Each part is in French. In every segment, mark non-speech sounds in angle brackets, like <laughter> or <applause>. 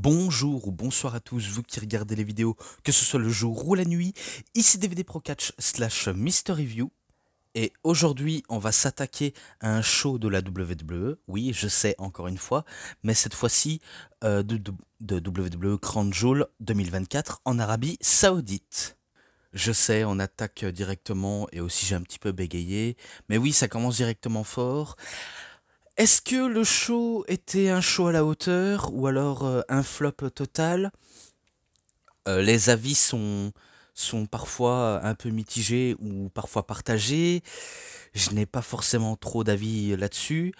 Bonjour ou bonsoir à tous, vous qui regardez les vidéos, que ce soit le jour ou la nuit, ici DVD Pro Catch slash Mystery Review. Et aujourd'hui, on va s'attaquer à un show de la WWE. Oui, je sais, encore une fois, mais cette fois-ci euh, de, WWE e Grand 2024 en Arabie Saoudite. Je sais, on attaque directement et aussi j'ai un petit peu bégayé, mais oui, ça commence directement fort. Est-ce que le show était un show à la hauteur ou alors euh, un flop total euh, Les avis sont, sont parfois un peu mitigés ou parfois partagés. Je n'ai pas forcément trop d'avis là-dessus.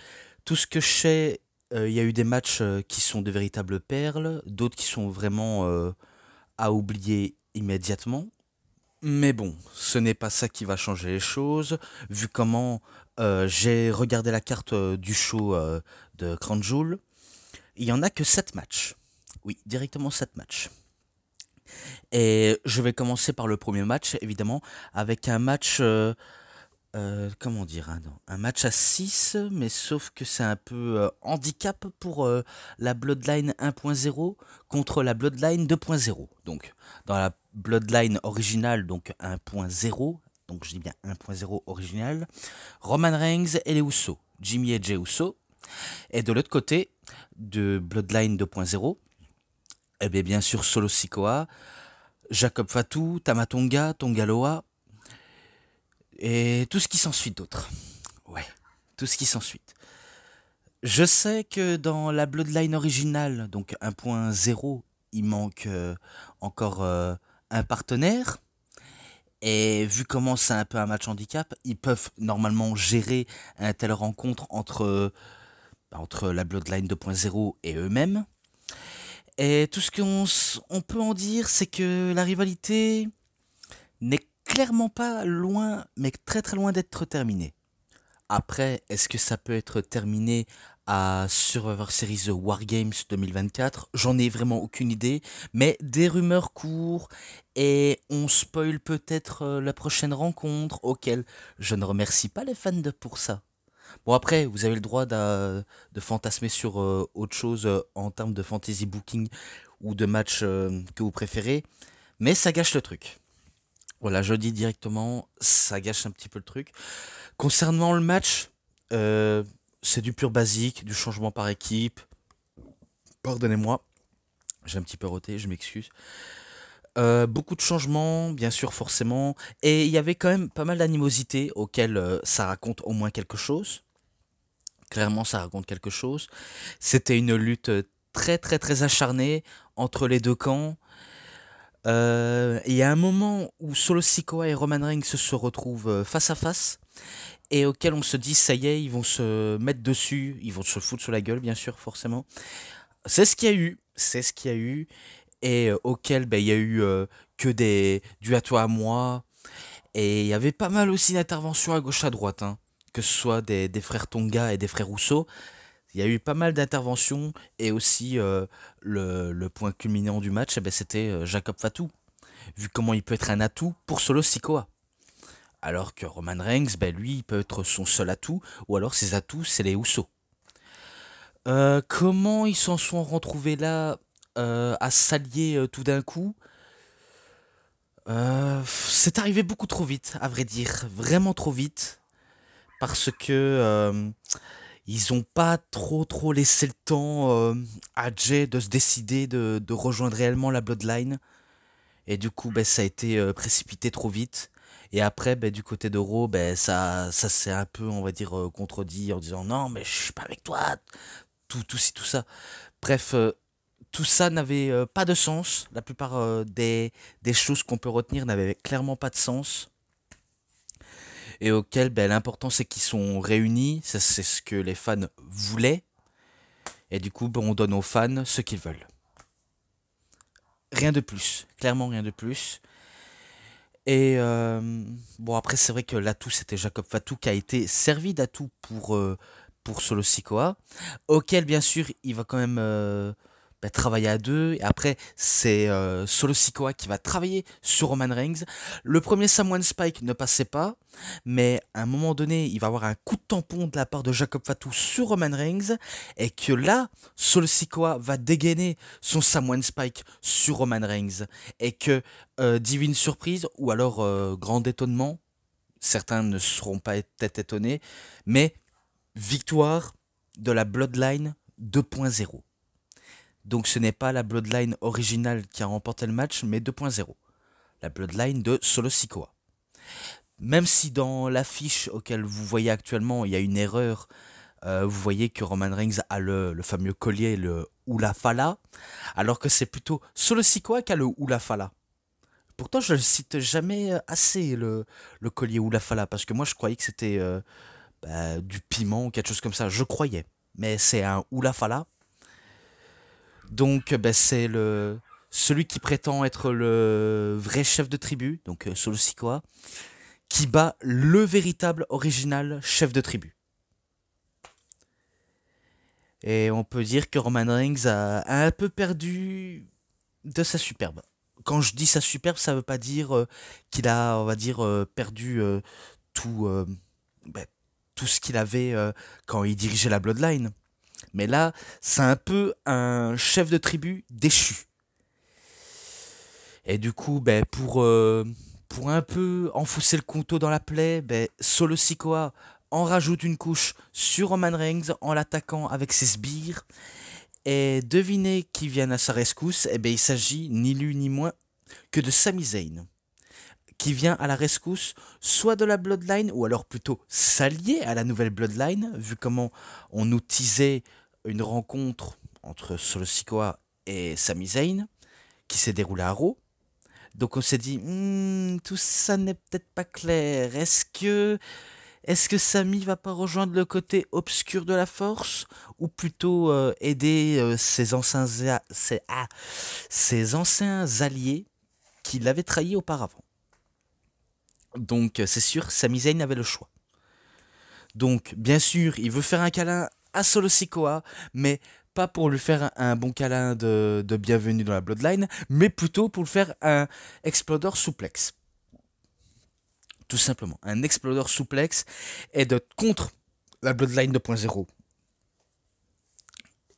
Tout ce que je sais, euh, il y a eu des matchs qui sont de véritables perles, d'autres qui sont vraiment à oublier immédiatement. Mais bon, ce n'est pas ça qui va changer les choses, vu comment euh, j'ai regardé la carte euh, du show euh, de Cranjoul. Il n'y en a que 7 matchs. Oui, directement 7 matchs. Et je vais commencer par le premier match, évidemment, avec un match. comment dire hein, Un match à 6, mais sauf que c'est un peu handicap pour la Bloodline 1.0 contre la Bloodline 2.0. Donc, dans la Bloodline originale, donc 1.0, donc je dis bien 1.0 original, Roman Reigns et les Uso, Jimmy et Jay Uso. Et de l'autre côté, de Bloodline 2.0, eh bien, bien sûr Solo Sikoa, Jacob Fatou, Tamatonga, Tongaloa, et tout ce qui s'ensuit d'autre. Ouais, tout ce qui s'ensuit. Je sais que dans la Bloodline originale, donc 1.0, il manque euh, encore euh, un partenaire. Et vu comment c'est un peu un match handicap, ils peuvent normalement gérer un telle rencontre entre, bah, entre la Bloodline 2.0 et eux-mêmes. Et tout ce qu'on on peut en dire, c'est que la rivalité n'est clairement pas loin, mais très très loin d'être terminée. Après, est-ce que ça peut être terminé à Survivor Series The War Games 2024. J'en ai vraiment aucune idée, mais des rumeurs courent et on spoil peut-être euh, la prochaine rencontre, auquel je ne remercie pas les fans pour ça. Bon après, vous avez le droit de fantasmer sur euh, autre chose euh, en termes de fantasy booking ou de match que vous préférez, mais ça gâche le truc. Voilà, je dis directement, ça gâche un petit peu le truc. Concernant le match, c'est du pur basique, du changement par équipe. Pardonnez-moi, j'ai un petit peu roté, je m'excuse. Euh, beaucoup de changements, bien sûr, forcément. Et il y avait quand même pas mal d'animosité auquel euh, ça raconte au moins quelque chose. Clairement, ça raconte quelque chose. C'était une lutte euh, très, très, très acharnée entre les deux camps. Il y a un moment où Solo Sikoa et Roman Reigns se retrouvent face à face et auquel on se dit ça y est, ils vont se mettre dessus, ils vont se foutre sur la gueule, bien sûr, forcément. C'est ce qu'il y a eu, c'est ce qu'il y a eu, et auxquels euh, auquel ben, il y a eu euh, que des du à toi à moi, et il y avait pas mal aussi d'interventions à gauche à droite, hein. que ce soit des, frères Tonga et des frères Rousseau. Il y a eu pas mal d'interventions, et aussi euh, le, point culminant du match, eh ben c'était Jacob Fatou, vu comment il peut être un atout pour Solo Sikoa. Alors que Roman Reigns, ben lui, il peut être son seul atout, ou alors ses atouts, c'est les Housseaux. Euh, comment ils s'en sont retrouvés là euh, à s'allier euh, tout d'un coup C'est arrivé beaucoup trop vite, à vrai dire, vraiment trop vite, parce que ils n'ont pas trop trop laissé le temps à Jay de se décider de, rejoindre réellement la Bloodline. Et du coup, ben, ça a été précipité trop vite. Et après, ben, du côté d'Euro, ben, ça, ça s'est un peu, on va dire, euh, contredit en disant non, mais je suis pas avec toi, tout, tout, tout ça. Bref, euh, tout ça n'avait euh, pas de sens. La plupart des, choses qu'on peut retenir n'avaient clairement pas de sens. Et auquel ben, l'important c'est qu'ils sont réunis, c'est ce que les fans voulaient. Et du coup, ben, on donne aux fans ce qu'ils veulent. Rien de plus, clairement rien de plus. Et euh, bon, après, c'est vrai que l'atout, c'était Jacob Fatou qui a été servi d'atout pour, euh, pour Solo Sikoa, auquel, bien sûr, il va quand même euh, bah, travailler à deux. Et après, c'est Solosikoa euh, Solo qui va travailler sur Roman Reigns. Le premier Samoan Spike ne passait pas, mais à un moment donné, il va avoir un coup de tampon de la part de Jacob Fatou sur Roman Reigns. Et que là, Solo va dégainer son Samoan Spike sur Roman Reigns. Et que euh, Divine Surprise, ou alors euh, Grand Étonnement, certains ne seront pas peut-être étonnés, mais victoire de la Bloodline 2.0. Donc ce n'est pas la Bloodline originale qui a remporté le match, mais 2.0. La Bloodline de Solo Même si dans l'affiche auquel vous voyez actuellement, il y a une erreur, euh, vous voyez que Roman Reigns a le, fameux collier, le Oulafala, alors que c'est plutôt Solo Sikoa qui a le Oulafala. Pourtant, je ne cite jamais assez le, le collier Oulafala, parce que moi je croyais que c'était euh, bah, du piment ou quelque chose comme ça. Je croyais. Mais c'est un Oulafala donc, ben, c'est le celui qui prétend être le vrai chef de tribu, donc celui Solo quoi, qui bat le véritable original chef de tribu. Et on peut dire que Roman Reigns a, un peu perdu de sa superbe. Quand je dis sa superbe, ça ne veut pas dire euh, qu'il a, on va dire, euh, perdu euh, tout, ben, tout ce qu'il avait quand il dirigeait la Bloodline. Mais là, c'est un peu un chef de tribu déchu. Et du coup, ben, euh, pour, un peu enfoncer le couteau dans la plaie, ben, Solo Sikoa en rajoute une couche sur Roman Reigns en l'attaquant avec ses sbires. Et devinez qui vient à sa rescousse, eh ben, il s'agit ni lui ni moins que de Sami Zayn qui vient à la rescousse soit de la Bloodline, ou alors plutôt s'allier à la nouvelle Bloodline, vu comment on nous teasait une rencontre entre Solo Sikoa et Sami Zayn, qui s'est déroulée à Raw. Donc on s'est dit, hmm, tout ça n'est peut-être pas clair. Est-ce que, est-ce que Sami va pas rejoindre le côté obscur de la force ou plutôt euh, aider euh, ses anciens, ah, ses anciens alliés qui l'avaient trahi auparavant donc euh, c'est sûr, Sami Zayn avait le choix. Donc bien sûr, il veut faire un câlin à Solo Sikoa, mais pas pour lui faire un, bon câlin de, bienvenue dans la Bloodline, mais plutôt pour lui faire un Exploder souplex. Tout simplement, un Exploder souplex est contre la Bloodline 2.0.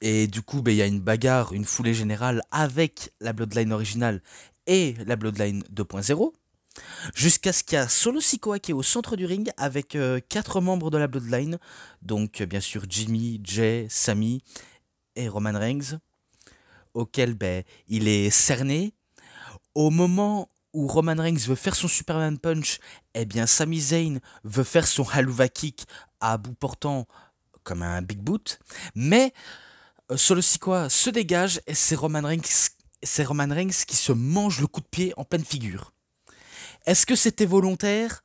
Et du coup, ben, il y a une bagarre, une foulée générale avec la Bloodline originale et la Bloodline 2.0. Jusqu'à ce qu'il y a Solo qui est au centre du ring avec 4 euh, quatre membres de la Bloodline. Donc, euh, bien sûr, Jimmy, Jay, Sammy et Roman Reigns. Auquel ben, il est cerné. Au moment où Roman Reigns veut faire son Superman Punch, eh bien Sami Zayn veut faire son Haluva Kick à bout portant comme un Big Boot. Mais euh, Solo Sikoa se dégage et c'est Roman c'est Roman Reigns qui se mange le coup de pied en pleine figure. Est-ce que c'était volontaire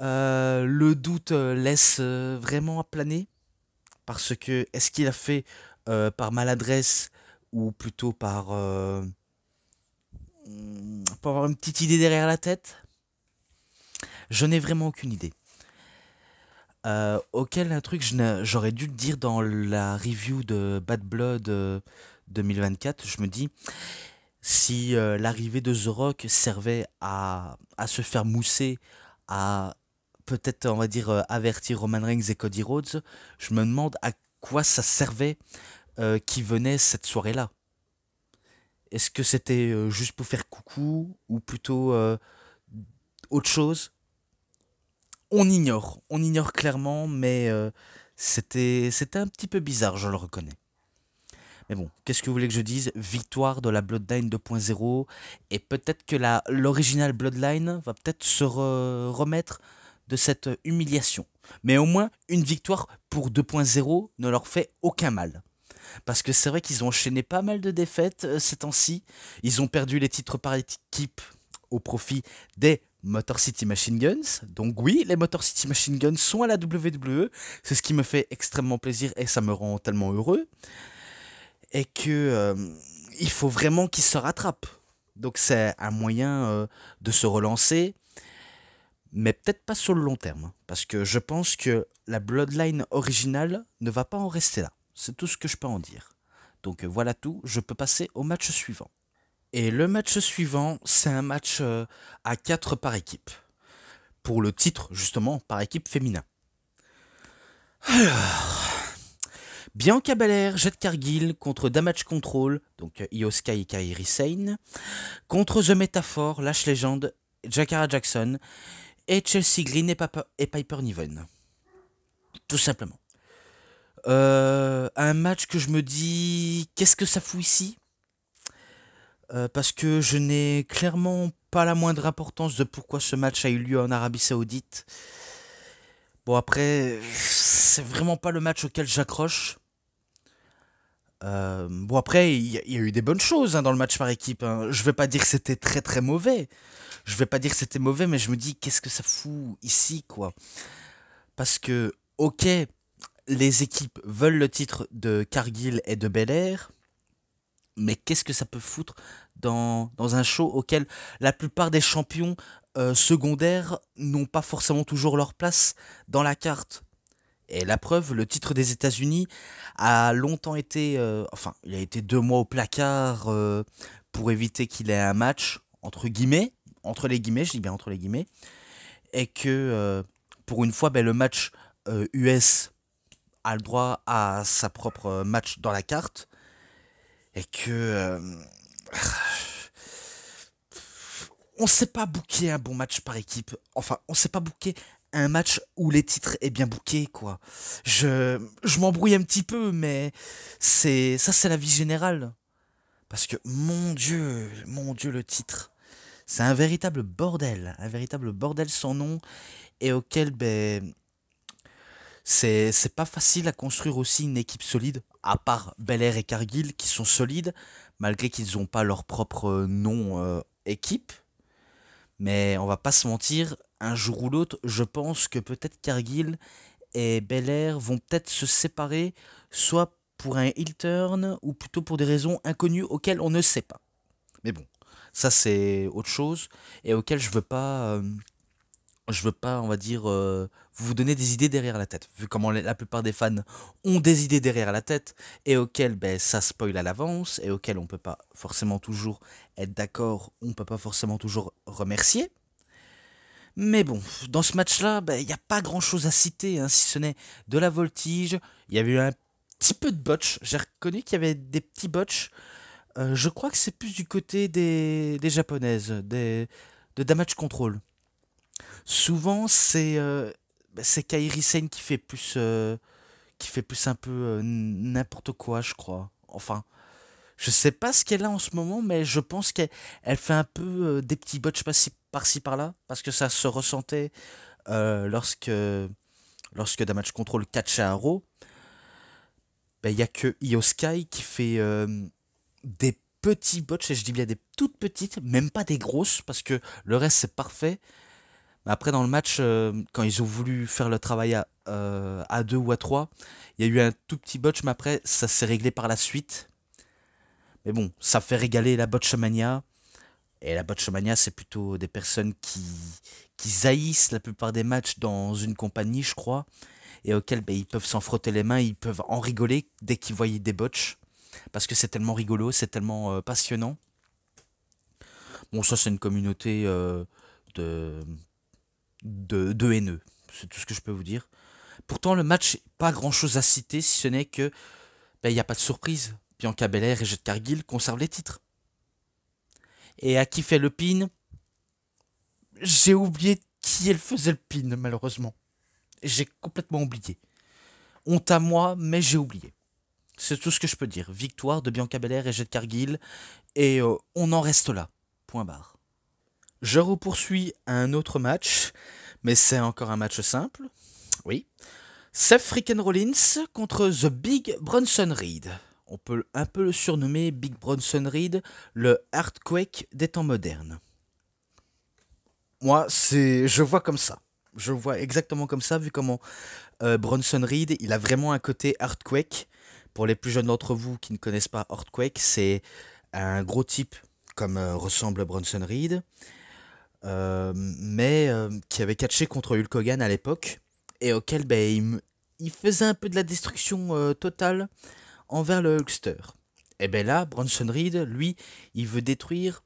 euh, Le doute euh, laisse euh, vraiment à planer. Parce que est-ce qu'il a fait par maladresse ou plutôt par... pour avoir une petite idée derrière la tête Je n'ai vraiment aucune idée. auquel un truc j'aurais dû le dire dans la review de Bad Blood 2024, je me dis si euh, l'arrivée de The Rock servait à, se faire mousser, à peut-être, on va dire, euh, avertir Roman Reigns et Cody Rhodes, je me demande à quoi ça servait euh, qui venait cette soirée-là. Est-ce que c'était juste pour faire coucou ou plutôt autre chose On ignore, on ignore clairement, mais c'était un petit peu bizarre, je le reconnais. Mais bon, qu'est-ce que vous voulez que je dise Victoire de la Bloodline 2.0. Et peut-être que l'original Bloodline va peut-être se remettre de cette humiliation. Mais au moins, une victoire pour 2.0 ne leur fait aucun mal. Parce que c'est vrai qu'ils ont enchaîné pas mal de défaites euh, ces temps-ci. Ils ont perdu les titres par équipe au profit des Motor City Machine Guns. Donc oui, les Motor City Machine Guns sont à la WWE. C'est ce qui me fait extrêmement plaisir et ça me rend tellement heureux et que euh, il faut vraiment qu'il se rattrape. Donc c'est un moyen euh, de se relancer, mais peut-être pas sur le long terme, hein, parce que je pense que la Bloodline originale ne va pas en rester là. C'est tout ce que je peux en dire. Donc euh, voilà tout, je peux passer au match suivant. Et le match suivant, c'est un match à 4 par équipe. Pour le titre, justement, par équipe féminin. Alors, Bianca Belair Jet Cargill contre Damage Control, donc euh, Io et Kairi Sane, contre The Metaphor, Lash Legend, Jakara Jackson, et Chelsea Green et, Piper Niven. Tout simplement. Euh, un match que je me dis, qu'est-ce que ça fout ici euh, Parce que je n'ai clairement pas la moindre importance de pourquoi ce match a eu lieu en Arabie Saoudite. Bon après, c'est vraiment pas le match auquel j'accroche. Euh, bon, après, il y, a eu des bonnes choses hein, dans le match par équipe. je hein. Je vais pas dire que c'était très très mauvais. Je vais pas dire que c'était mauvais, mais je me dis qu'est-ce que ça fout ici, quoi. Parce que, ok, les équipes veulent le titre de Cargill et de Bel Air, mais qu'est-ce que ça peut foutre dans, un show auquel la plupart des champions euh, secondaires n'ont pas forcément toujours leur place dans la carte et la preuve, le titre des États-Unis a longtemps été. Euh, enfin, il a été deux mois au placard euh, pour éviter qu'il ait un match, entre guillemets. Entre les guillemets, je dis bien entre les guillemets. Et que, euh, pour une fois, ben, le match US a le droit à sa propre match dans la carte. Et que. on ne sait pas booker un bon match par équipe. Enfin, on ne sait pas booker un match où les titres est bien bouqués, quoi. Je, je m'embrouille un petit peu, mais c'est ça, c'est la vie générale. Parce que, mon Dieu, mon Dieu, le titre. C'est un véritable bordel, un véritable bordel sans nom, et auquel, ben, c'est, c'est pas facile à construire aussi une équipe solide, à part Bel et Cargill, qui sont solides, malgré qu'ils n'ont pas leur propre euh, nom euh, équipe. Mais on va pas se mentir, un jour ou l'autre, je pense que peut-être Cargill et Bel vont peut-être se séparer, soit pour un heel turn ou plutôt pour des raisons inconnues auxquelles on ne sait pas. Mais bon, ça c'est autre chose et auquel je veux pas, euh, je veux pas, on va dire, euh, vous donner des idées derrière la tête. Vu comment la plupart des fans ont des idées derrière la tête et auxquelles ben, ça spoil à l'avance et auxquelles on peut pas forcément toujours être d'accord, on ne peut pas forcément toujours remercier. Mais bon, dans ce match-là, bah, il n'y a pas grand-chose à citer, hein, si ce n'est de la voltige. Il y avait eu un petit peu de botch. J'ai reconnu qu'il y avait des petits botch. Euh, je crois que c'est plus du côté des, des japonaises, des, de damage control. Souvent, c'est euh, bah, c'est Kairi Sen qui fait plus, euh, qui fait plus un peu n'importe quoi, je crois. Enfin, je sais pas ce qu'elle a en ce moment, mais je pense qu'elle fait un peu euh, des petits botches par-ci par là parce que ça se ressentait euh, lorsque lorsque Damage Control catch à Arrow. Ben, il n'y a que Io qui fait euh, des petits botches, et je dis bien des toutes petites, même pas des grosses, parce que le reste c'est parfait. Mais après, dans le match, quand ils ont voulu faire le travail à, deux ou à 3, il y a eu un tout petit botch, mais après, ça s'est réglé par la suite. Mais bon, ça fait régaler la botchomania, Et la botchomania c'est plutôt des personnes qui, qui zaïssent la plupart des matchs dans une compagnie, je crois, et auxquelles ben, ils peuvent s'en frotter les mains, ils peuvent en rigoler dès qu'ils voient des botches, parce que c'est tellement rigolo, c'est tellement euh, passionnant. Bon, ça, c'est une communauté euh, de, de, haineux, c'est tout ce que je peux vous dire. Pourtant, le match, pas grand chose à citer, si ce n'est que ben, il n'y a pas de surprise. Bianca Belair et Jade Cargill conservent les titres. Et à qui fait le pin J'ai oublié qui elle faisait le pin, malheureusement. J'ai complètement oublié. Honte à moi, mais j'ai oublié. C'est tout ce que je peux dire. Victoire de Bianca Belair et Jade Cargill. Et euh, on en reste là. Point barre. Je repoursuis un autre match, mais c'est encore un match simple. Oui. Seth Rollins contre The Big Brunson Reed on peut un peu le surnommer Big Bronson Reed, le Earthquake des temps modernes. Moi, c'est, je vois comme ça. Je vois exactement comme ça, vu comment euh, Bronson Reed, il a vraiment un côté Earthquake Pour les plus jeunes d'entre vous qui ne connaissent pas Earthquake c'est un gros type comme euh, ressemble Bronson Reed, euh, mais qui avait catché contre Hulk Hogan à l'époque, et auquel ben, il, faisait un peu de la destruction totale envers le Hulkster. Et eh bien là, Bronson Reed, lui, il veut détruire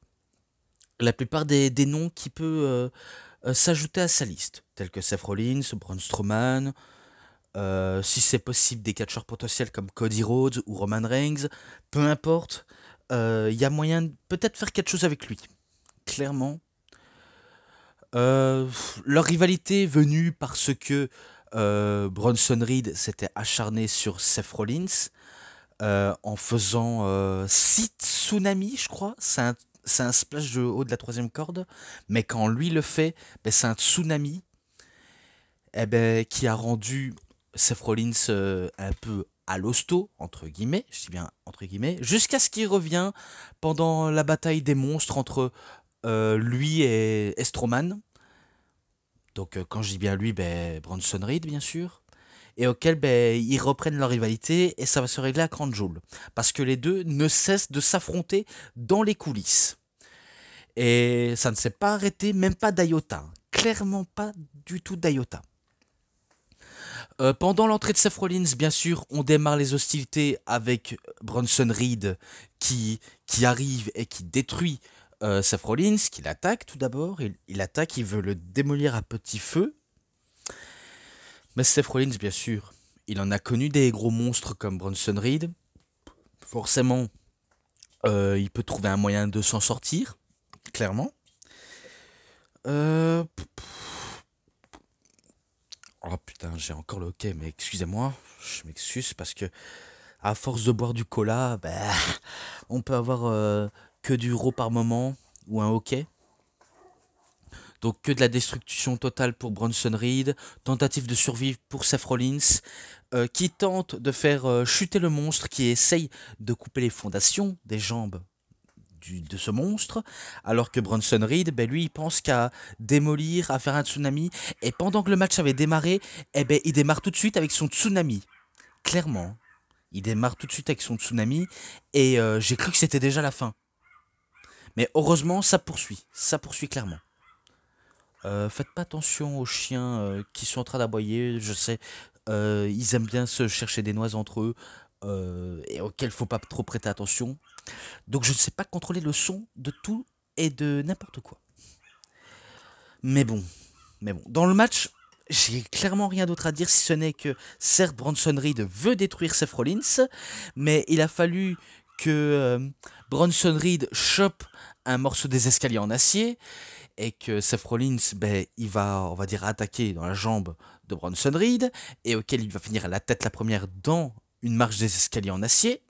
la plupart des, noms qui peuvent euh, euh, s'ajouter à sa liste, tels que Seth Rollins, Braun Strowman, euh, si c'est possible des catcheurs potentiels comme Cody Rhodes ou Roman Reigns, peu importe, il y a moyen de peut-être faire quelque chose avec lui, clairement. leur rivalité venue parce que Bronson Reed s'était acharné sur Seth Rollins, euh, en faisant euh, six tsunami, je crois. C'est un, un, splash de haut de la troisième corde. Mais quand lui le fait, ben, c'est un tsunami et eh ben, qui a rendu Seth Rollins euh, un peu à l'hosto, entre guillemets, je dis bien entre guillemets, jusqu'à ce qu'il revienne pendant la bataille des monstres entre lui et Estroman. Donc quand je dis bien lui, ben, Bronson Reed, bien sûr et auquel ben, ils reprennent leur rivalité et ça va se régler à Cranjoul. Parce que les deux ne cessent de s'affronter dans les coulisses. Et ça ne s'est pas arrêté, même pas d'Iota. Clairement pas du tout d'Ayota. Euh, pendant l'entrée de Seth Rollins, bien sûr, on démarre les hostilités avec Bronson Reed qui, qui arrive et qui détruit euh, Seth qui l'attaque tout d'abord. Il, il, attaque, il veut le démolir à petit feu. Mais Seth Rollins, bien sûr, il en a connu des gros monstres comme Bronson Reed. Forcément, euh, il peut trouver un moyen de s'en sortir, clairement. Euh, oh putain, j'ai encore le hockey, mais excusez-moi, je m'excuse parce que à force de boire du cola, bah, on peut avoir euh, que du ro par moment ou un hockey. Donc que de la destruction totale pour Bronson Reed, tentative de survie pour Seth Rollins, euh, qui tente de faire euh, chuter le monstre, qui essaye de couper les fondations des jambes de ce monstre, alors que Bronson Reed, ben, lui, il pense qu'à démolir, à faire un tsunami, et pendant que le match avait démarré, eh ben, il démarre tout de suite avec son tsunami. Clairement, il démarre tout de suite avec son tsunami, et euh, j'ai cru que c'était déjà la fin. Mais heureusement, ça poursuit, ça poursuit clairement. Euh, faites pas attention aux chiens euh, qui sont en train d'aboyer, je sais, euh, ils aiment bien se chercher des noises entre eux, et auxquels faut pas trop prêter attention. Donc je ne sais pas contrôler le son de tout et de n'importe quoi. Mais bon, mais bon. Dans le match, j'ai clairement rien d'autre à dire si ce n'est que certes Bronson Reed veut détruire Seth Rollins, mais il a fallu que Bronson Reed chope un morceau des escaliers en acier et que Seth Rollins, ben, il va, on va dire, attaquer dans la jambe de Bronson Reed, et auquel il va finir à la tête la première dans une marche des escaliers en acier.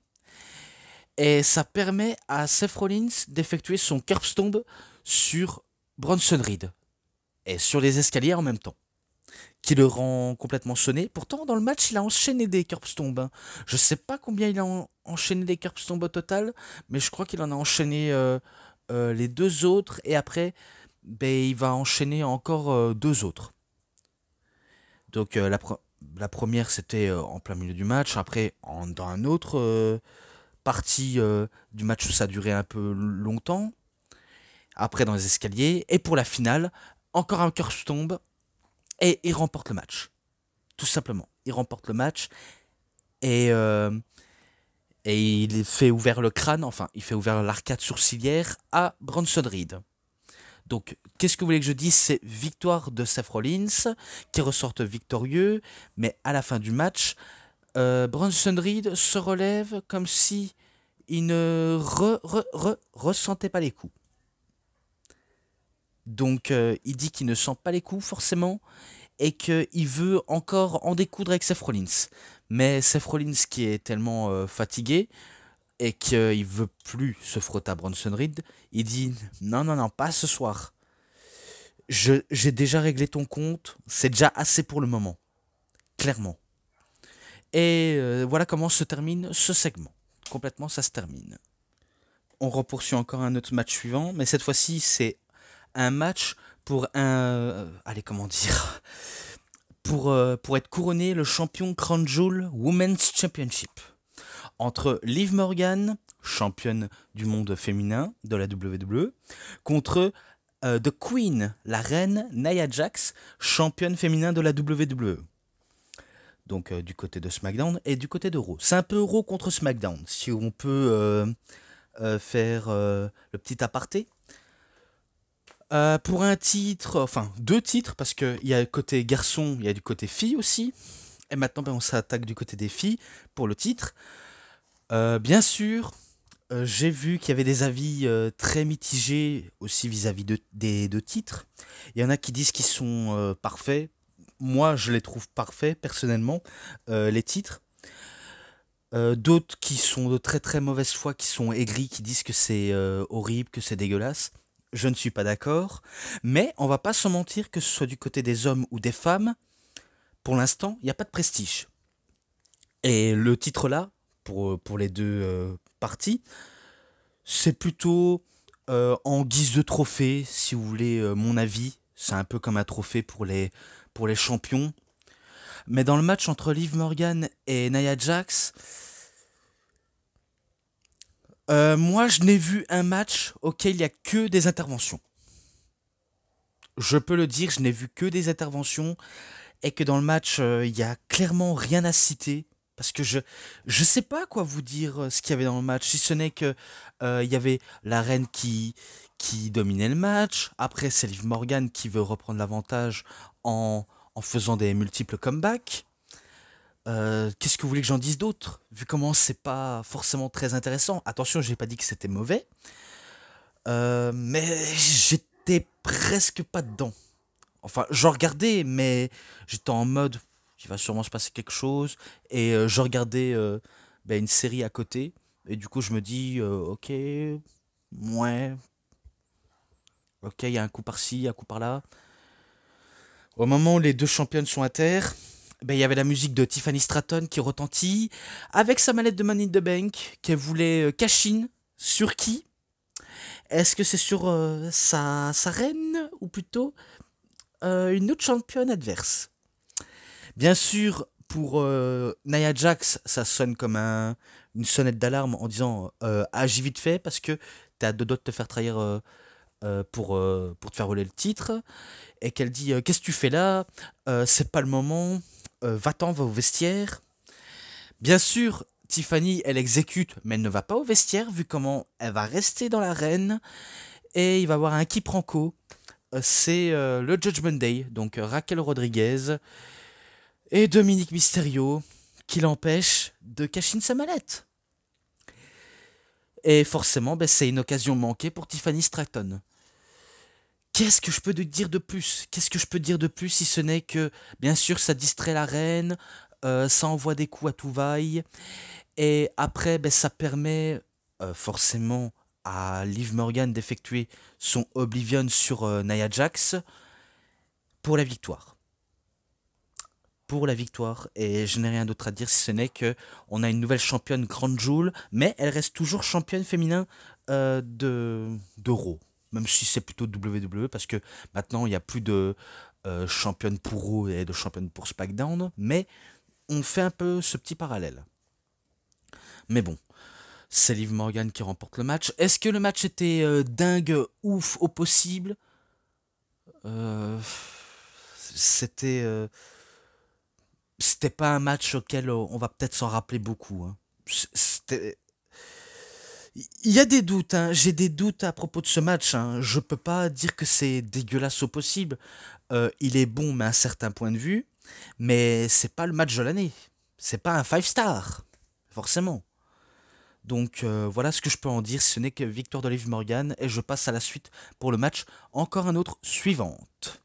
Et ça permet à Seth Rollins d'effectuer son curbstomb sur Bronson Reed, et sur les escaliers en même temps qui le rend complètement sonné. Pourtant, dans le match, il a enchaîné des stomp hein. Je ne sais pas combien il a enchaîné des stomp au total, mais je crois qu'il en a enchaîné euh, euh, les deux autres. Et après, ben, il va enchaîner encore euh, deux autres. Donc euh, la, première, c'était euh, en plein milieu du match. Après, dans un autre partie du match ça a duré un peu longtemps. Après, dans les escaliers. Et pour la finale, encore un cœur tombe. Et il remporte le match. Tout simplement. Il remporte le match. Et, et il fait ouvert le crâne, enfin, il fait ouvert l'arcade sourcilière à Bronson Reed. Donc, qu'est-ce que vous voulez que je dise C'est victoire de Seth Rollins, qui ressortent victorieux, mais à la fin du match, euh, Brunson Bronson Reed se relève comme si il ne ressentait pas les coups. Donc, euh, il dit qu'il ne sent pas les coups, forcément, et qu'il veut encore en découdre avec Seth Rollins. Mais Seth Rollins, qui est tellement euh, fatigué, et qu'il veut plus se frotter à Bronson Reed, il dit non, non, non, pas ce soir. J'ai déjà réglé ton compte, c'est déjà assez pour le moment. Clairement. Et euh, voilà comment se termine ce segment. Complètement, ça se termine. On repoursuit encore un autre match suivant, mais cette fois-ci, c'est un match pour un. Euh, allez, comment dire pour, euh, pour être couronné le champion Crown Jewel Women's Championship entre Liv Morgan, championne du monde féminin de la WWE, contre euh, The Queen, la reine Naya Jax, championne féminin de la WWE. Donc euh, du côté de SmackDown et du côté de Raw. C'est un peu Raw contre SmackDown, si on peut euh, faire le petit aparté. pour un titre, enfin deux titres, parce qu'il y a du côté garçon, il y a du côté fille aussi. Et maintenant, ben, on s'attaque du côté des filles pour le titre. Euh, bien sûr, euh, j'ai vu qu'il y avait des avis euh, très mitigés aussi vis-à-vis de, des deux titres. Il y en a qui disent qu'ils sont parfaits. Moi, je les trouve parfaits, personnellement, les titres. D'autres qui sont de très très mauvaise foi, qui sont aigris, qui disent que c'est horrible, que c'est dégueulasse. Je ne suis pas d'accord. Mais on va pas se mentir que ce soit du côté des hommes ou des femmes. Pour l'instant, il n'y a pas de prestige. Et le titre là, pour, euh, pour les deux euh, parties. C'est plutôt euh, en guise de trophée, si vous voulez mon avis. C'est un peu comme un trophée pour les, pour les champions. Mais dans le match entre Liv Morgan et Nia Jax, moi je n'ai vu un match auquel il n'y a que des interventions. Je peux le dire, je n'ai vu que des interventions et que dans le match il n'y a clairement rien à citer. Parce que je je sais pas quoi vous dire euh, ce qu'il y avait dans le match, si ce n'est que euh, il y avait la reine qui qui dominait le match. Après, c'est Liv Morgan qui veut reprendre l'avantage en, faisant des multiples comebacks. Euh, qu'est-ce que vous voulez que j'en dise d'autre Vu comment c'est pas forcément très intéressant. Attention, j'ai pas dit que c'était mauvais, mais j'étais presque pas dedans. Enfin, je regardais, mais j'étais en mode il va sûrement se passer quelque chose. Et euh, je regardais euh, ben, une série à côté, et du coup je me dis, euh, ok, ouais, ok, il y a un coup par-ci, un coup par-là. Au moment où les deux championnes sont à terre, ben, il y avait la musique de Tiffany Stratton qui retentit, avec sa mallette de Money in the Bank, qu'elle voulait cachine sur qui Est-ce que c'est sur sa reine, ou plutôt une autre championne adverse Bien sûr, pour euh, Naya Jax, ça sonne comme une sonnette d'alarme en disant euh, agis vite fait parce que t'as deux doigts de te faire trahir euh, pour, te faire voler le titre. Et qu'elle dit Qu'est-ce que tu fais là C'est pas le moment, va-t'en, va au vestiaire. Bien sûr, Tiffany, elle exécute, mais elle ne va pas au vestiaire vu comment elle va rester dans l'arène. Et il va y avoir un co. C'est le Judgment Day, donc Raquel Rodriguez et Dominique Mysterio qui l'empêche de cacher sa mallette. Et forcément, ben, c'est une occasion manquée pour Tiffany Stratton. Qu'est-ce que je peux dire de plus Qu'est-ce que je peux dire de plus si ce n'est que, bien sûr, ça distrait la reine, euh, ça envoie des coups à tout vaille, et après, ben, ça permet euh, forcément à Liv Morgan d'effectuer son Oblivion sur Naya euh, Nia Jax pour la victoire pour la victoire. Et je n'ai rien d'autre à dire si ce n'est que on a une nouvelle championne Grande Joule, mais elle reste toujours championne féminin euh, de de même si c'est plutôt WWE, parce que maintenant il n'y a plus de euh, championne pour Raw et de championne pour SmackDown, mais on fait un peu ce petit parallèle. Mais bon, c'est Liv Morgan qui remporte le match. Est-ce que le match était euh, dingue, ouf, au possible C'était c'était pas un match auquel euh, on va peut-être s'en rappeler beaucoup. Hein. il y a des doutes, hein. j'ai des doutes à propos de ce match. Hein. Je peux pas dire que c'est dégueulasse au possible. Euh, il est bon, mais à un certain point de vue. Mais c'est pas le match de l'année. C'est pas un five star, forcément. Donc euh, voilà ce que je peux en dire. Ce n'est que victoire d'Olive Morgan. Et je passe à la suite pour le match. Encore un autre suivante.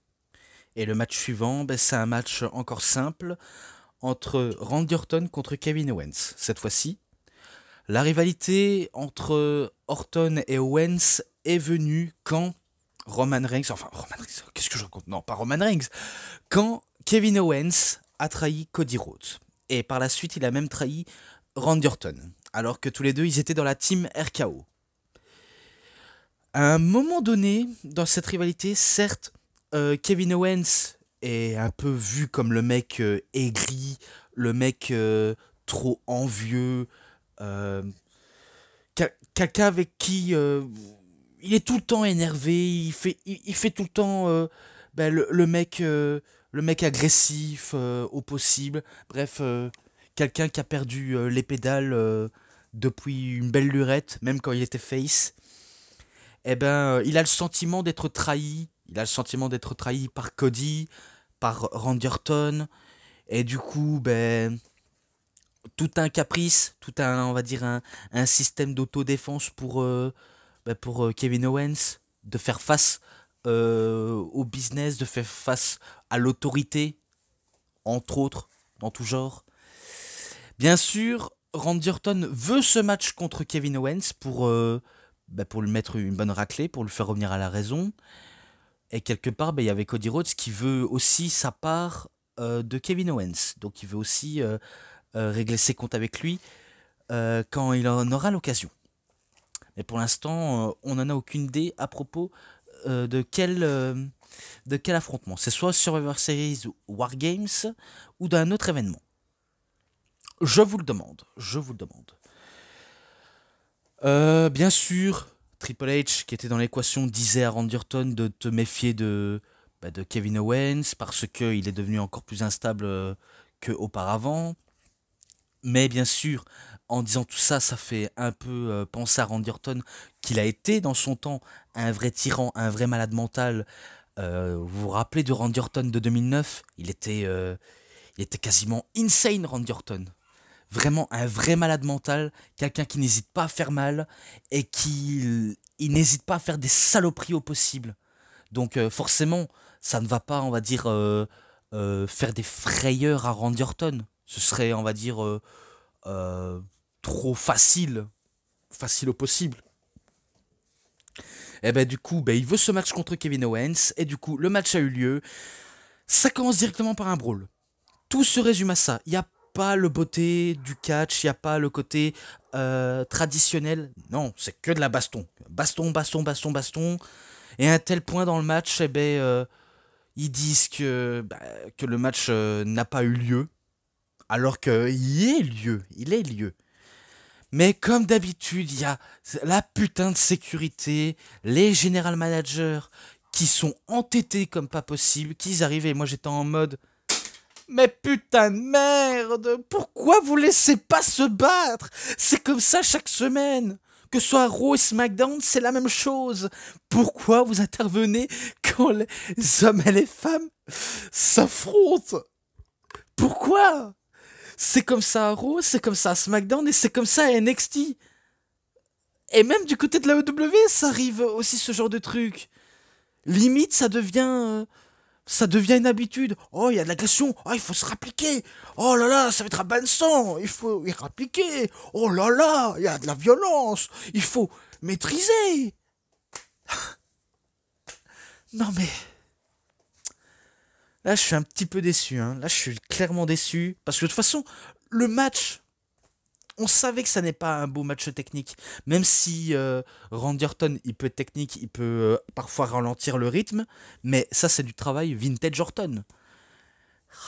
Et le match suivant, ben, c'est un match encore simple entre Randy Orton contre Kevin Owens, cette fois-ci. La rivalité entre Orton et Owens est venue quand Roman Reigns, enfin Roman Reigns, <laughs> qu'est-ce que je raconte Non, pas Roman Reigns, quand Kevin Owens a trahi Cody Rhodes. Et par la suite, il a même trahi Randy Orton, alors que tous les deux, ils étaient dans la team RKO. À un moment donné, dans cette rivalité, certes, euh, Kevin Owens est un peu vu comme le mec euh, aigri, le mec euh, trop envieux, quelqu'un avec qui il est tout le temps énervé, il fait, il, fait tout le temps ben, le, mec, le mec agressif au possible. Bref, quelqu'un qui a perdu les pédales depuis une belle lurette, même quand il était face, et eh ben, il a le sentiment d'être trahi il a le sentiment d'être trahi par Cody, par Randy Orton. Et du coup, ben, tout un caprice, tout un, on va dire, un, système d'autodéfense pour, euh, ben, pour euh, Kevin Owens de faire face euh, au business, de faire face à l'autorité, entre autres, dans tout genre. Bien sûr, Randy Orton veut ce match contre Kevin Owens pour, ben, pour lui mettre une bonne raclée, pour le faire revenir à la raison. Et quelque part, ben, il y avait Cody Rhodes qui veut aussi sa part euh, de Kevin Owens. Donc il veut aussi euh, euh, régler ses comptes avec lui quand il en aura l'occasion. Mais pour l'instant, on n'en a aucune idée à propos de, quel, de quel affrontement. C'est soit Survivor Series War Games ou d'un autre événement. Je vous le demande, je vous le demande. bien sûr, Triple H qui était dans l'équation disait à Randy Orton de te méfier de, bah, de Kevin Owens parce qu'il est devenu encore plus instable euh, qu'auparavant. Mais bien sûr, en disant tout ça, ça fait un peu euh, penser à Randy Orton qu'il a été dans son temps un vrai tyran, un vrai malade mental. Euh, vous vous rappelez de Randy Orton de 2009 il était, il était quasiment insane, Randy Orton vraiment un vrai malade mental, quelqu'un qui n'hésite pas à faire mal et qui n'hésite pas à faire des saloperies au possible. Donc euh, forcément, ça ne va pas, on va dire, euh, euh, faire des frayeurs à Randy Orton. Ce serait, on va dire, trop facile, facile au possible. Et eh ben du coup, ben, il veut ce match contre Kevin Owens, et du coup, le match a eu lieu. Ça commence directement par un brawl. Tout se résume à ça. Il n'y a pas le beauté du catch, il n'y a pas le côté euh, traditionnel. Non, c'est que de la baston. Baston, baston, baston, baston. Et à un tel point dans le match, eh ben, euh, ils disent que, bah, que le match euh, n'a pas eu lieu. Alors qu'il y est lieu. Il est lieu. Mais comme d'habitude, il y a la putain de sécurité, les general managers qui sont entêtés comme pas possible, qui arrivent et moi j'étais en mode mais putain de merde Pourquoi vous laissez pas se battre C'est comme ça chaque semaine que ce soit Raw et SmackDown, c'est la même chose. Pourquoi vous intervenez quand les hommes et les femmes s'affrontent Pourquoi C'est comme ça à Raw, c'est comme ça à SmackDown et c'est comme ça à NXT. Et même du côté de la WWE, ça arrive aussi ce genre de truc. Limite, ça devient... Euh, ça devient une habitude. Oh, il y a de l'agression. Oh, il faut se rappliquer. Oh là là, ça va être un bain de sang. Il faut y rappliquer. Oh là là, il y a de la violence. Il faut maîtriser. <laughs> non mais... Là, je suis un petit peu déçu. Hein. Là, je suis clairement déçu. Parce que de toute façon, le match on savait que ça n'est pas un beau match technique. Même si euh, Randy Orton, il peut être technique, il peut euh, parfois ralentir le rythme, mais ça, c'est du travail vintage Orton.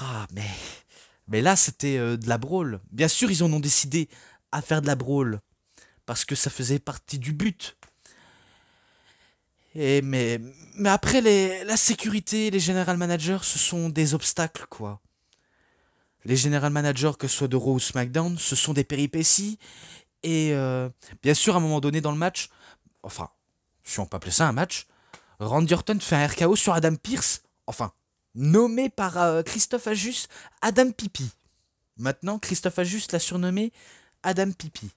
Ah, mais. Mais là, c'était euh, de la brawl. Bien sûr, ils en ont décidé à faire de la brawl. Parce que ça faisait partie du but. Et mais, mais après, les, la sécurité, les general managers, ce sont des obstacles, quoi les general managers, que ce soit de Raw ou SmackDown, ce sont des péripéties. Et euh, bien sûr, à un moment donné dans le match, enfin, si on peut appeler ça un match, Randy Orton fait un RKO sur Adam Pierce, enfin, nommé par euh, Christophe Ajus Adam Pipi. Maintenant, Christophe Ajus l'a surnommé Adam Pipi.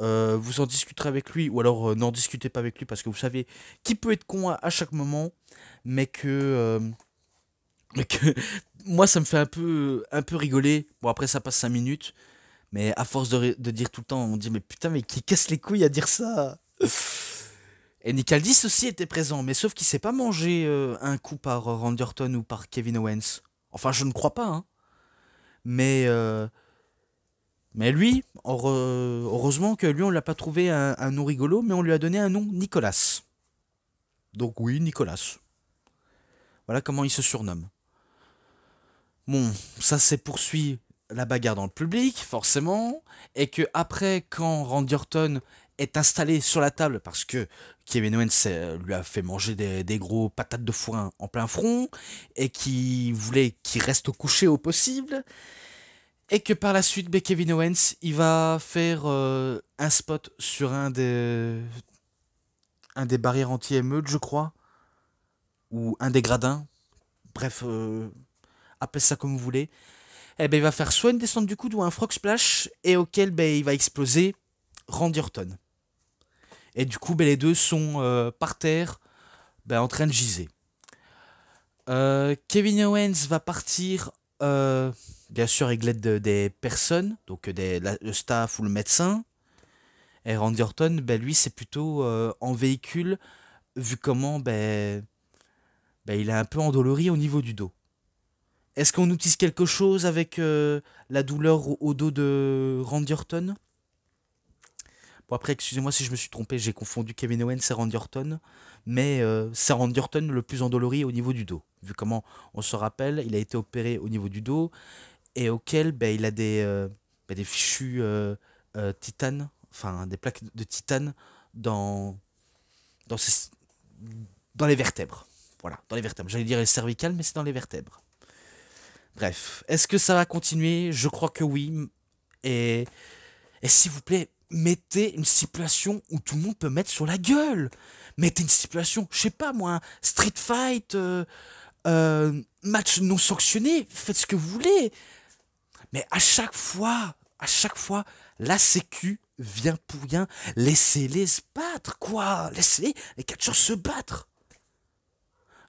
Euh, vous en discuterez avec lui, ou alors n'en discutez pas avec lui, parce que vous savez qui peut être con à chaque moment, mais que, mais que moi, ça me fait un peu, un peu rigoler. Bon, après, ça passe 5 minutes. Mais à force de, dire tout le temps, on dit, mais putain, mais qui casse les couilles à dire ça Et Nicaldis aussi était présent, mais sauf qu'il s'est pas mangé euh, un coup par euh, Randerton ou par Kevin Owens. Enfin, je ne crois pas, hein. Mais, euh, mais lui, heureusement que lui, on l'a pas trouvé un, un nom rigolo, mais on lui a donné un nom, Nicolas. Donc oui, Nicolas. Voilà comment il se surnomme. Bon, ça s'est poursuit la bagarre dans le public, forcément, et que après, quand Randy Orton est installé sur la table parce que Kevin Owens euh, lui a fait manger des, gros patates de foin en plein front et qui voulait qu'il reste couché au possible et que par la suite, ben, Kevin Owens, il va faire euh, un spot sur un des un des barrières anti émeute je crois, ou un des gradins. Bref, euh, appelez ça comme vous voulez, eh ben, il va faire soit une descente du coude ou un frog splash, et auquel ben, il va exploser Randy Orton. Et du coup, ben, les deux sont euh, par terre, ben, en train de giser. Euh, Kevin Owens va partir, euh, bien sûr, avec l'aide des personnes, donc des, le staff ou le médecin. Et Randy Orton, ben, lui, c'est plutôt en véhicule, vu comment ben, ben, il est un peu endolori au niveau du dos. Est-ce qu'on utilise quelque chose avec euh, la douleur au, dos de Randy Orton Bon, après, excusez-moi si je me suis trompé, j'ai confondu Kevin Owens et Randy Orton. Mais euh, c'est Randy Orton le plus endolori au niveau du dos. Vu comment on se rappelle, il a été opéré au niveau du dos et auquel ben il a des, euh, ben, des fichus titane, enfin des plaques de titane dans, dans, dans les vertèbres. Voilà, dans les vertèbres. J'allais dire les cervicales, mais c'est dans les vertèbres. Bref, est-ce que ça va continuer Je crois que oui. Et, et s'il vous plaît, mettez une situation où tout le monde peut mettre sur la gueule. Mettez une situation, je sais pas moi, street fight, euh, euh, match non sanctionné, faites ce que vous voulez. Mais à chaque fois, à chaque fois, la sécu vient pour rien. Laissez-les se battre, quoi. Laissez les catcheurs se battre.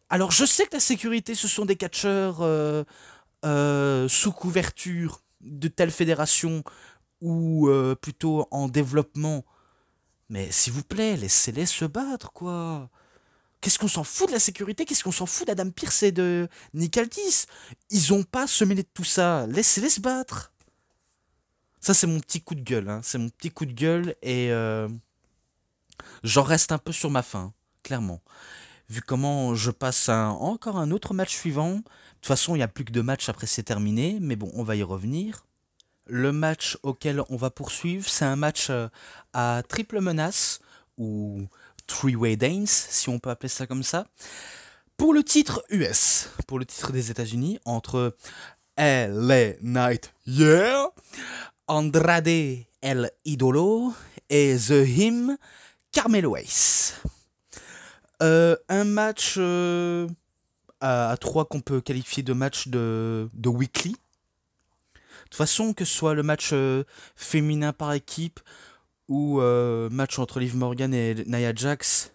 Alors je sais que la sécurité, ce sont des catcheurs euh, euh, sous couverture de telle fédération ou euh, plutôt en développement. Mais s'il vous plaît, laissez-les se battre, quoi. Qu'est-ce qu'on s'en fout de la sécurité Qu'est-ce qu'on s'en fout d'Adam Pierce et de Nick Aldis Ils ont pas semé de tout ça. Laissez-les se battre. Ça, c'est mon petit coup de gueule. Hein. C'est mon petit coup de gueule et euh, j'en reste un peu sur ma faim, hein, clairement vu comment je passe encore un autre match suivant. De toute façon, il n'y a plus que deux matchs après c'est terminé, mais bon, on va y revenir. Le match auquel on va poursuivre, c'est un match euh, à triple menace, ou three-way dance, si on peut appeler ça comme ça, pour le titre US, pour le titre des États-Unis, entre LA Knight, yeah, Andrade El Idolo et The Him, Carmelo Ace. Euh, un match euh, à, trois qu'on peut qualifier de match de, weekly. De toute façon, que ce soit le match euh, féminin par équipe ou match entre Liv Morgan et Nia Jax,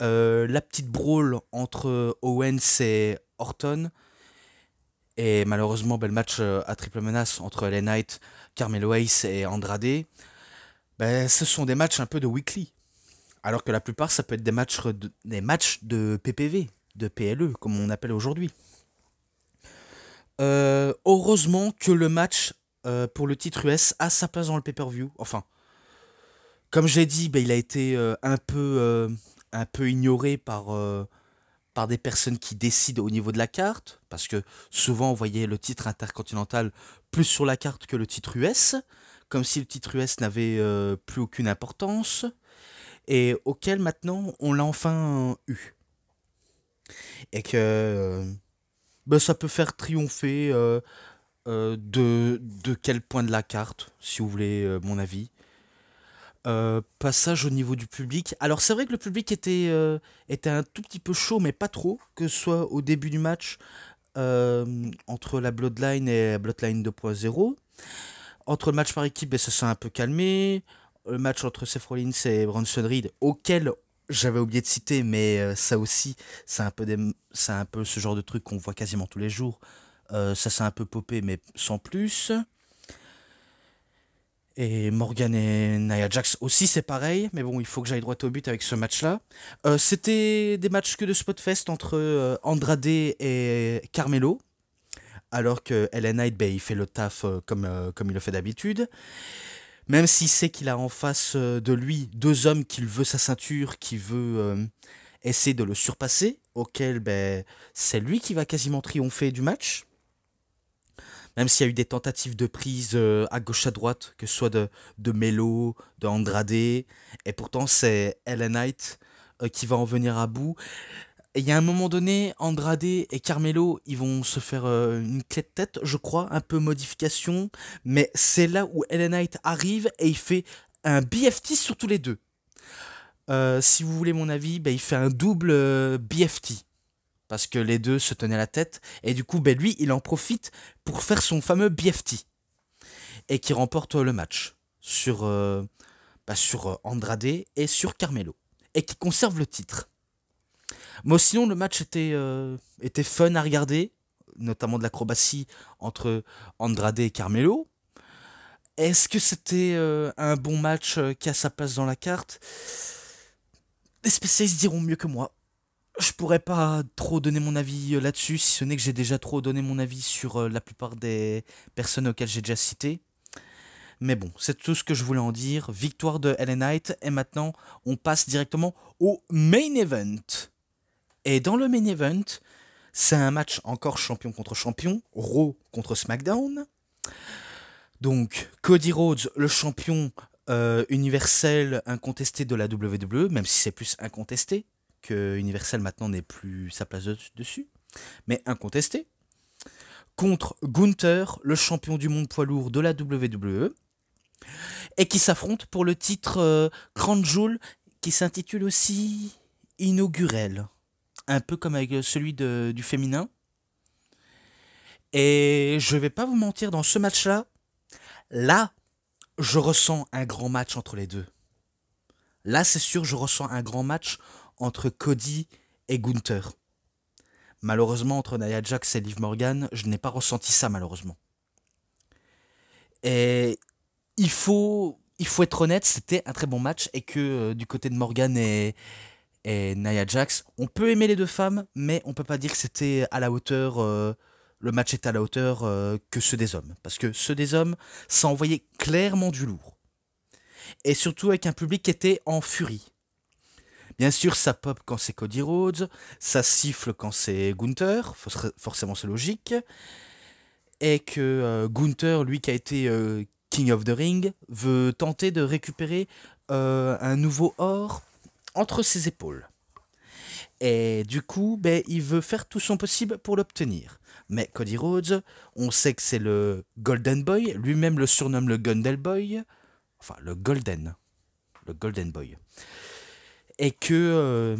la petite brawl entre Owens et Orton, et malheureusement, bel match à triple menace entre les Knight, Carmelo Hayes et Andrade, ben, ce sont des matchs un peu de weekly. Alors que la plupart, ça peut être des matchs, de, des matchs de PPV, de PLE, comme on appelle aujourd'hui. Euh, heureusement que le match euh, pour le titre US a sa place dans le pay-per-view. Enfin, comme j'ai dit, ben, il a été euh, un, peu, un peu ignoré par, par des personnes qui décident au niveau de la carte. Parce que souvent, on voyait le titre intercontinental plus sur la carte que le titre US. Comme si le titre US n'avait plus aucune importance et auquel maintenant on l'a enfin eu. Et que euh, ben, ça peut faire triompher euh, euh, de, de, quel point de la carte, si vous voulez mon avis. passage au niveau du public. Alors c'est vrai que le public était, était un tout petit peu chaud, mais pas trop, que ce soit au début du match entre la Bloodline et la Bloodline 2.0. Entre le match par équipe, ben, ça s'est un peu calmé le match entre Seth Rollins et Bronson Reed, auquel j'avais oublié de citer, mais euh, ça aussi, c'est un, peu un peu ce genre de truc qu'on voit quasiment tous les jours. Euh, ça s'est un peu popé, mais sans plus. Et Morgan et Nia Jax aussi, c'est pareil. Mais bon, il faut que j'aille droit au but avec ce match-là. Euh, c'était des matchs que de Spotfest entre Andrade et Carmelo. Alors que Ellen Knight, ben, il fait le taf comme, comme il le fait d'habitude même s'il sait qu'il a en face euh, de lui deux hommes qu'il veut sa ceinture, qui veut euh, essayer de le surpasser, auquel ben, c'est lui qui va quasiment triompher du match. Même s'il y a eu des tentatives de prise euh, à gauche à droite, que ce soit de, de Melo, de Andrade, et pourtant c'est Ellen Knight qui va en venir à bout. Et il y a un moment donné, Andrade et Carmelo, ils vont se faire euh, une clé de tête, je crois, un peu modification. Mais c'est là où Ellen Knight arrive et il fait un BFT sur tous les deux. Euh, si vous voulez mon avis, ben, il fait un double euh, BFT. Parce que les deux se tenaient la tête. Et du coup, ben, lui, il en profite pour faire son fameux BFT. Et qui remporte le match sur, ben, sur Andrade et sur Carmelo. Et qui conserve le titre moi sinon, le match était, euh, était fun à regarder, notamment de l'acrobatie entre Andrade et Carmelo. Est-ce que c'était euh, un bon match euh, qui a sa place dans la carte Les spécialistes diront mieux que moi. Je pourrais pas trop donner mon avis là-dessus, si ce n'est que j'ai déjà trop donné mon avis sur la plupart des personnes auxquelles j'ai déjà cité. Mais bon, c'est tout ce que je voulais en dire. Victoire de Ellen Knight. Et maintenant, on passe directement au main event. Et dans le main event, c'est un match encore champion contre champion, Raw contre SmackDown. Donc Cody Rhodes, le champion euh, universel incontesté de la WWE, même si c'est plus incontesté que universel maintenant n'est plus sa place dessus, mais incontesté. Contre Gunther, le champion du monde poids lourd de la WWE, et qui s'affronte pour le titre euh, Grand qui s'intitule aussi Inaugurel un peu comme avec euh, celui du féminin. Et je vais pas vous mentir, dans ce match-là, là, je ressens un grand match entre les deux. Là, c'est sûr, je ressens un grand match entre Cody et Gunther. Malheureusement, entre Nia Jax et Liv Morgan, je n'ai pas ressenti ça, malheureusement. Et il faut, il faut être honnête, c'était un très bon match et que euh, du côté de Morgan et, et Nia Jax. On peut aimer les deux femmes, mais on peut pas dire que c'était à la hauteur, euh, le match est à la hauteur euh, que ceux des hommes. Parce que ceux des hommes, ça envoyait clairement du lourd. Et surtout avec un public qui était en furie. Bien sûr, ça pop quand c'est Cody Rhodes, ça siffle quand c'est Gunther, forcément c'est logique. Et que euh, Gunther, lui qui a été King of the Ring, veut tenter de récupérer un nouveau or entre ses épaules. Et du coup, ben, il veut faire tout son possible pour l'obtenir. Mais Cody Rhodes, on sait que c'est le Golden Boy, lui-même le surnomme le Gundel Boy, enfin le Golden, le Golden Boy. Et que euh,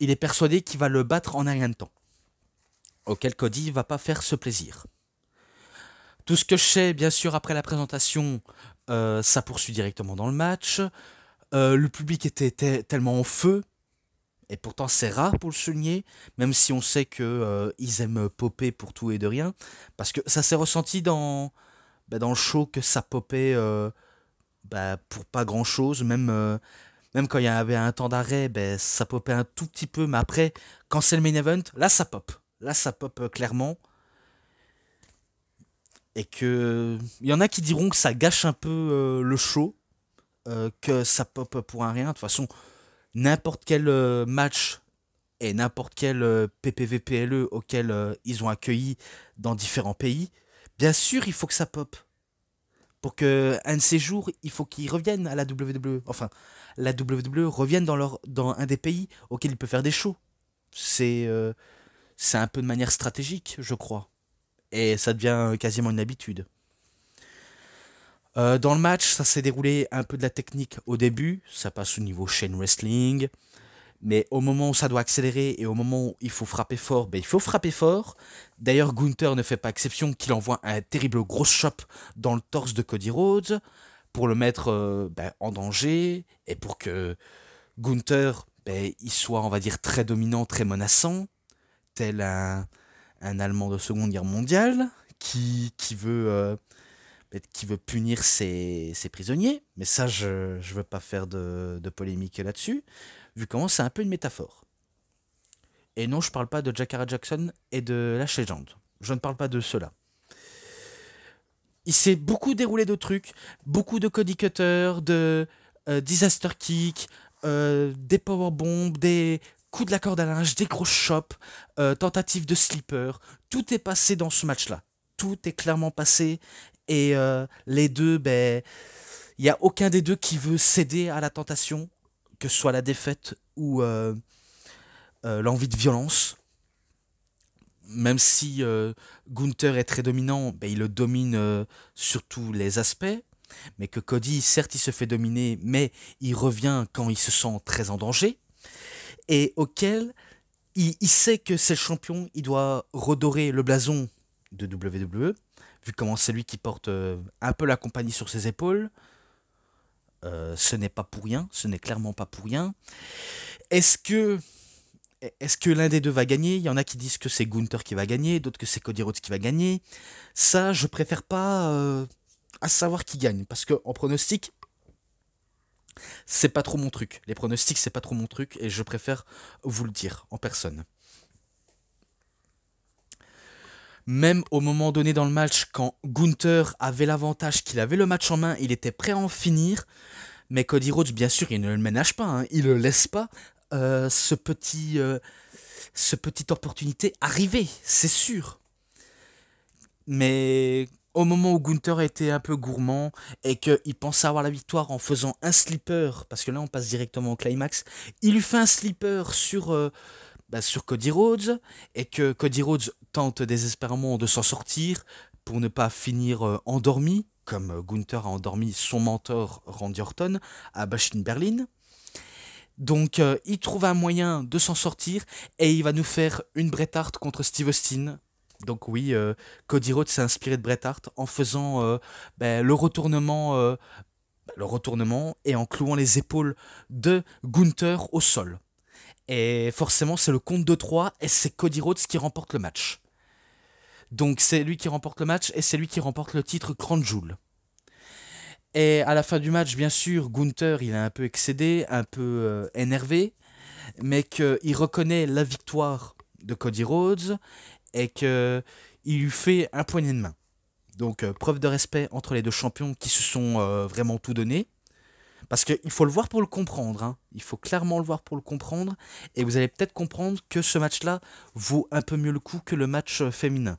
il est persuadé qu'il va le battre en un rien de temps. Auquel Cody va pas faire ce plaisir. Tout ce que je sais, bien sûr, après la présentation, euh, ça poursuit directement dans le match. Euh, le public était, tellement en feu, et pourtant c'est rare pour le souligner, même si on sait qu'ils euh, ils aiment popper pour tout et de rien, parce que ça s'est ressenti dans, bah, dans le show que ça popait euh, bah, pour pas grand chose, même même quand il y avait un temps d'arrêt, ben, ça popait un tout petit peu, mais après, quand c'est le main event, là ça pop. Là ça pop clairement. Et que. Il y en a qui diront que ça gâche un peu le show. Euh, que ça pop pour un rien. De toute façon, n'importe quel euh, match et n'importe quel euh, PPV-PLE auquel ils ont accueilli dans différents pays, bien sûr, il faut que ça pop. Pour que un de ces jours, il faut qu'ils reviennent à la WWE. Enfin, la WWE revienne dans, dans un des pays auxquels ils peuvent faire des shows. C'est c'est un peu de manière stratégique, je crois. Et ça devient quasiment une habitude. Euh, dans le match, ça s'est déroulé un peu de la technique au début, ça passe au niveau chain wrestling, mais au moment où ça doit accélérer et au moment où il faut frapper fort, ben, il faut frapper fort. D'ailleurs, Gunther ne fait pas exception qu'il envoie un terrible gros chop dans le torse de Cody Rhodes pour le mettre euh, ben, en danger et pour que Gunther ben, il soit, on va dire, très dominant, très menaçant, tel un, Allemand de Seconde Guerre mondiale qui, veut... Euh, qui veut punir ses, prisonniers, mais ça, je ne veux pas faire de, polémique là-dessus, vu comment c'est un peu une métaphore. Et non, je ne parle pas de Jackara Jackson et de la légende. Je ne parle pas de cela. Il s'est beaucoup déroulé de trucs, beaucoup de Cody Cutter, de euh, Disaster Kick, euh, des Power Bombs, des coups de la corde à linge, des gros chops, euh, tentatives de slipper. Tout est passé dans ce match-là tout est clairement passé et euh, les deux, ben, il n'y a aucun des deux qui veut céder à la tentation, que ce soit la défaite ou euh, euh, l'envie de violence. Même si Gunther est très dominant, ben, il le domine sur tous les aspects. Mais que Cody, certes, il se fait dominer, mais il revient quand il se sent très en danger. Et auquel il, il sait que c'est le champion, il doit redorer le blason de WWE vu comment c'est lui qui porte euh, un peu la compagnie sur ses épaules. Euh, ce n'est pas pour rien, ce n'est clairement pas pour rien. Est-ce que, est-ce que l'un des deux va gagner Il y en a qui disent que c'est Gunther qui va gagner, d'autres que c'est Cody Rhodes qui va gagner. Ça, je préfère pas euh, à savoir qui gagne, parce que en pronostic, c'est pas trop mon truc. Les pronostics, c'est pas trop mon truc, et je préfère vous le dire en personne. Même au moment donné dans le match, quand Gunther avait l'avantage qu'il avait le match en main, il était prêt à en finir. Mais Cody Rhodes, bien sûr, il ne le ménage pas, hein. il ne le laisse pas. Euh, ce petit, euh, ce petite opportunité arriver, c'est sûr. Mais au moment où Gunther était un peu gourmand et qu'il pensait avoir la victoire en faisant un slipper, parce que là on passe directement au climax, il lui fait un slipper sur, euh, bah, sur Cody Rhodes et que Cody Rhodes tente désespérément de s'en sortir pour ne pas finir euh, endormi, comme euh, Gunther a endormi son mentor Randy Orton à Bach in Berlin. Donc euh, il trouve un moyen de s'en sortir et il va nous faire une Bret Hart contre Steve Austin. Donc oui, Cody Rhodes s'est inspiré de Bret Hart en faisant bah, le retournement bah, le retournement et en clouant les épaules de Gunther au sol. Et forcément, c'est le compte de 3 et c'est Cody Rhodes qui remporte le match. Donc c'est lui qui remporte le match et c'est lui qui remporte le titre Grand Joule. Et à la fin du match, bien sûr, Gunther, il est un peu excédé, un peu euh, énervé, mais qu'il reconnaît la victoire de Cody Rhodes et qu'il lui fait un poignet de main. Donc euh, preuve de respect entre les deux champions qui se sont euh, vraiment tout donné. Parce qu'il faut le voir pour le comprendre. Hein. Il faut clairement le voir pour le comprendre. Et vous allez peut-être comprendre que ce match-là vaut un peu mieux le coup que le match euh, féminin.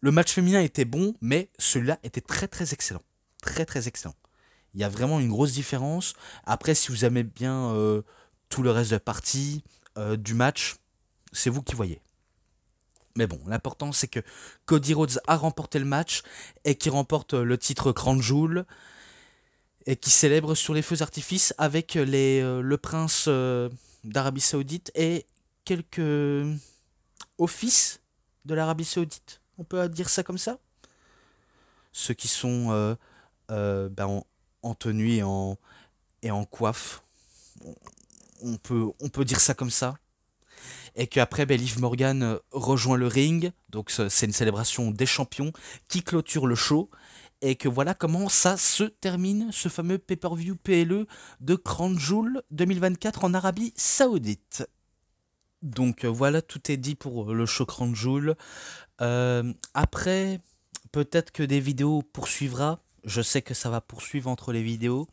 Le match féminin était bon, mais celui-là était très très excellent. Très très excellent. Il y a vraiment une grosse différence. Après, si vous aimez bien euh, tout le reste de la partie, euh, du match, c'est vous qui voyez. Mais bon, l'important c'est que Cody Rhodes a remporté le match et qu'il remporte le titre Grand Joule et qui célèbre sur les feux d'artifice avec euh, les, euh, le prince euh, d'Arabie Saoudite et quelques offices de l'Arabie Saoudite. On peut dire ça comme ça Ceux qui sont ben, en, tenue et en, et en coiffe. On peut, on peut dire ça comme ça et qu'après ben, Liv Morgan rejoint le ring, donc c'est une célébration des champions, qui clôture le show, et que voilà comment ça se termine, ce fameux pay-per-view PLE de Kranjoul 2024 en Arabie Saoudite. Donc euh, voilà, tout est dit pour euh, le show Kranjoul. Euh, après, peut-être que des vidéos poursuivra. Je sais que ça va poursuivre entre les vidéos,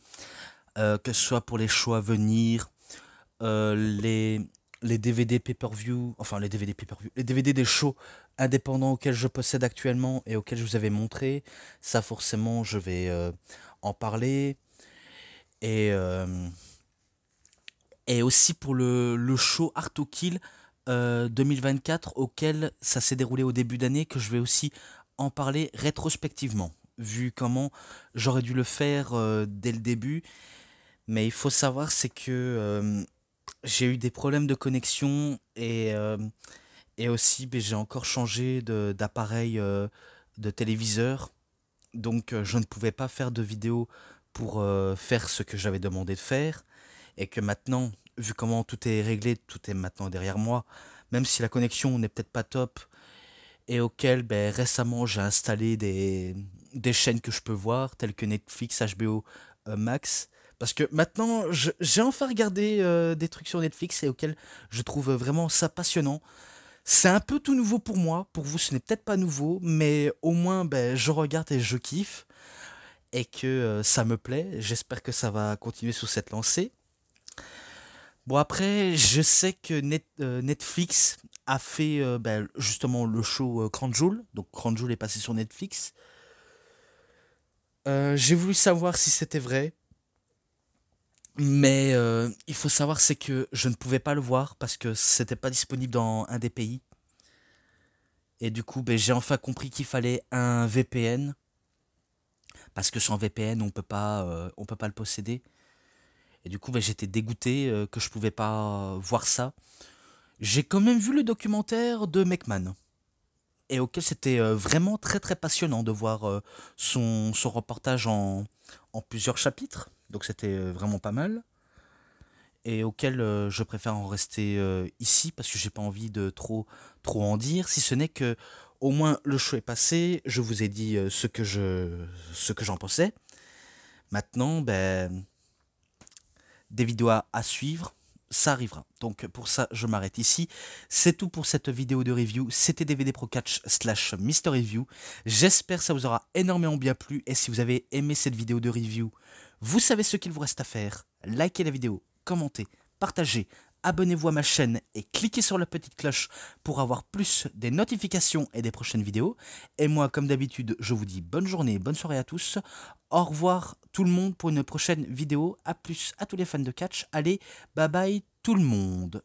que ce soit pour les shows à venir, les, les DVD pay view enfin les DVD les DVD des shows indépendants auxquels je possède actuellement et auxquels je vous avais montré. Ça, forcément, je vais euh, en parler. Et, euh, et aussi pour le, show Art to Kill 2024, euh, auquel ça s'est déroulé au début d'année, que je vais aussi en parler rétrospectivement, vu comment j'aurais dû le faire dès le début. Mais il faut savoir, c'est que j'ai eu des problèmes de connexion et, euh, aussi ben, j'ai encore changé d'appareil euh, de, téléviseur. Donc euh, je ne pouvais pas faire de vidéo pour faire ce que j'avais demandé de faire. Et que maintenant, vu comment tout est réglé, tout est maintenant derrière moi, même si la connexion n'est peut-être pas top, et auquel ben, récemment j'ai installé des, des chaînes que je peux voir, telles que Netflix, HBO Max, parce que maintenant, j'ai enfin regardé euh, des trucs sur Netflix et auxquels je trouve vraiment ça passionnant. C'est un peu tout nouveau pour moi. Pour vous, ce n'est peut-être pas nouveau, mais au moins, ben, je regarde et je kiffe. Et que euh, ça me plaît. J'espère que ça va continuer sur cette lancée. Bon, après, je sais que euh, Netflix a fait ben, justement le show euh, Cranjoul. Donc Cranjoul est passé sur Netflix. J'ai voulu savoir si c'était vrai. Mais euh, il faut savoir, c'est que je ne pouvais pas le voir parce que c'était pas disponible dans un des pays. Et du coup, ben, j'ai enfin compris qu'il fallait un VPN. Parce que sans VPN, on peut pas, euh, on peut pas le posséder. Et du coup, ben, j'étais dégoûté euh, que je pouvais pas voir ça. J'ai quand même vu le documentaire de McMahon. Et auquel c'était vraiment très très passionnant de voir son, reportage en plusieurs chapitres donc c'était euh, vraiment pas mal. Et auquel euh, je préfère en rester euh, ici parce que j'ai pas envie de trop, trop en dire, si ce n'est que au moins le show est passé, je vous ai dit ce que je ce que j'en pensais. Maintenant, ben, des vidéos à suivre, ça arrivera. Donc pour ça, je m'arrête ici. C'est tout pour cette vidéo de review. C'était DVD Pro Catch slash Mister Review. J'espère que ça vous aura énormément bien plu. Et si vous avez aimé cette vidéo de review, vous savez ce qu'il vous reste à faire. Likez la vidéo, commentez, partagez, abonnez-vous à ma chaîne et cliquez sur la petite cloche pour avoir plus des notifications et des prochaines vidéos. Et moi, comme d'habitude, je vous dis bonne journée, bonne soirée à tous. Au revoir tout le monde pour une prochaine vidéo. A plus à tous les fans de catch. Allez, bye bye tout le monde.